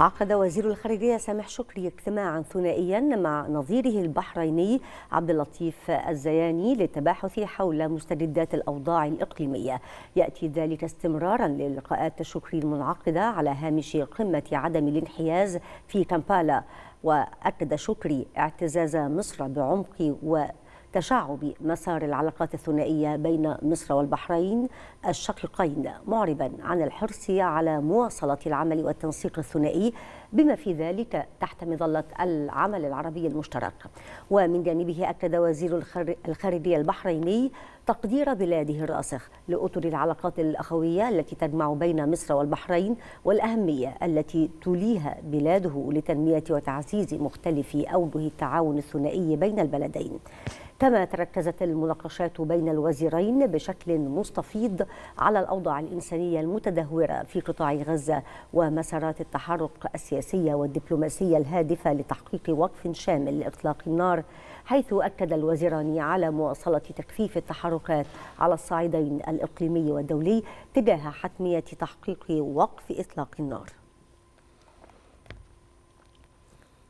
عقد وزير الخارجية سامح شكري اجتماعا ثنائيا مع نظيره البحريني عبد اللطيف الزياني للتباحث حول مستجدات الأوضاع الإقليمية يأتي ذلك استمرارا للقاءات شكري المنعقدة على هامش قمة عدم الانحياز في كامبالا وأكد شكري اعتزاز مصر بعمق و تشعب مسار العلاقات الثنائية بين مصر والبحرين الشقيقين معربا عن الحرص على مواصلة العمل والتنسيق الثنائي بما في ذلك تحت مظلة العمل العربي المشترك ومن جانبه أكد وزير الخارجية البحريني تقدير بلاده الراسخ لأطر العلاقات الأخوية التي تجمع بين مصر والبحرين والأهمية التي توليها بلاده لتنمية وتعزيز مختلف أوجه التعاون الثنائي بين البلدين كما تركزت المناقشات بين الوزيرين بشكل مستفيض على الأوضاع الإنسانية المتدهورة في قطاع غزة ومسارات التحرك السياسية والدبلوماسية الهادفة لتحقيق وقف شامل لإطلاق النار حيث أكد الوزيران على مواصلة تكثيف التحركات على الصعيدين الإقليمي والدولي تجاه حتمية تحقيق وقف إطلاق النار